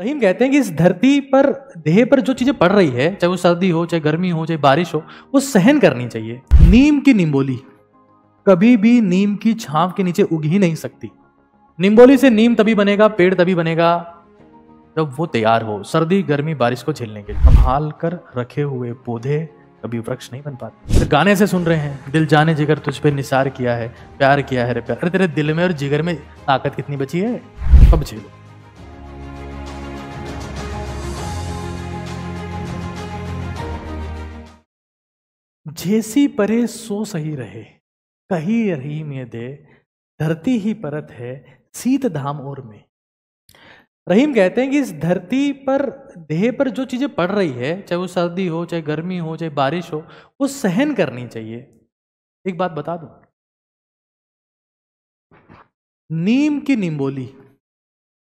रहीम कहते हैं कि इस धरती पर देह पर जो चीज़ें पड़ रही है चाहे वो सर्दी हो चाहे गर्मी हो चाहे बारिश हो वो सहन करनी चाहिए नीम की निम्बोली कभी भी नीम की छांव के नीचे उग ही नहीं सकती निम्बोली से नीम तभी बनेगा पेड़ तभी बनेगा जब वो तैयार हो सर्दी गर्मी बारिश को झेलने के संभाल कर रखे हुए पौधे कभी वृक्ष नहीं बन पाते तो गाने से सुन रहे हैं दिल जाने जिगर तुझ पे निसार किया है प्यार किया है रे प्यार अरे तेरे दिल में और जिगर में ताकत कितनी बची है कब झेलो जैसी परे सो सही रहे कही रही में दे धरती ही परत है सीत धाम और में रहीम कहते हैं कि इस धरती पर देह पर जो चीज़ें पड़ रही है चाहे वो सर्दी हो चाहे गर्मी हो चाहे बारिश हो वो सहन करनी चाहिए एक बात बता दूं नीम की निम्बोली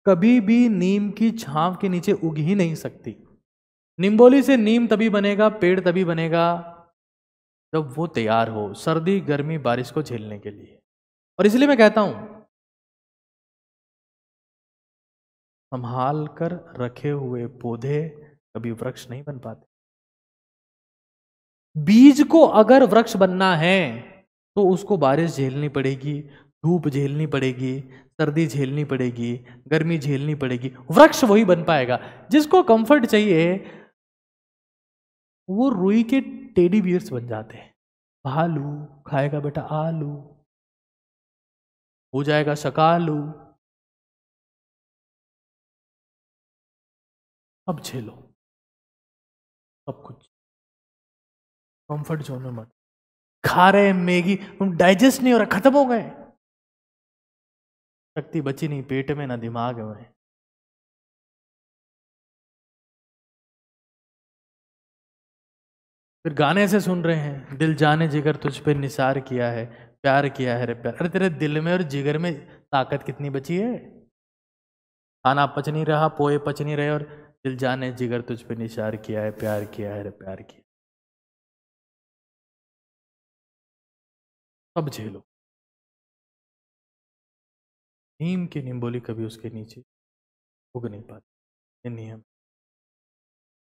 कभी भी नीम की छांव के नीचे उग ही नहीं सकती निम्बोली से नीम तभी बनेगा पेड़ तभी बनेगा जब वो तैयार हो सर्दी गर्मी बारिश को झेलने के लिए और इसलिए मैं कहता हूं संभाल कर रखे हुए पौधे कभी वृक्ष नहीं बन पाते बीज को अगर वृक्ष बनना है तो उसको बारिश झेलनी पड़ेगी धूप झेलनी पड़ेगी सर्दी झेलनी पड़ेगी गर्मी झेलनी पड़ेगी वृक्ष वही बन पाएगा जिसको कंफर्ट चाहिए वो रुई के टेडी बियर्स बन जाते हैं भालू खाएगा बेटा आलू हो जाएगा शकालू अब झेलो अब कुछ कंफर्ट जोन में मत खा रहे हैं मैगी तुम डाइजेस्ट नहीं हो रहा खत्म हो गए शक्ति बची नहीं पेट में ना दिमाग में फिर गाने से सुन रहे हैं दिल जाने जिगर तुझ पे निसार किया है प्यार किया है रे प्यार अरे तेरे दिल में और जिगर में ताकत कितनी बची है खाना पच नहीं रहा पोए पच नहीं रहे और दिल जाने जिगर तुझ पे निसार किया है प्यार किया है रे प्यार किया सब झेलो नीम की निम्बोली कभी उसके नीचे उग नहीं पाती नियम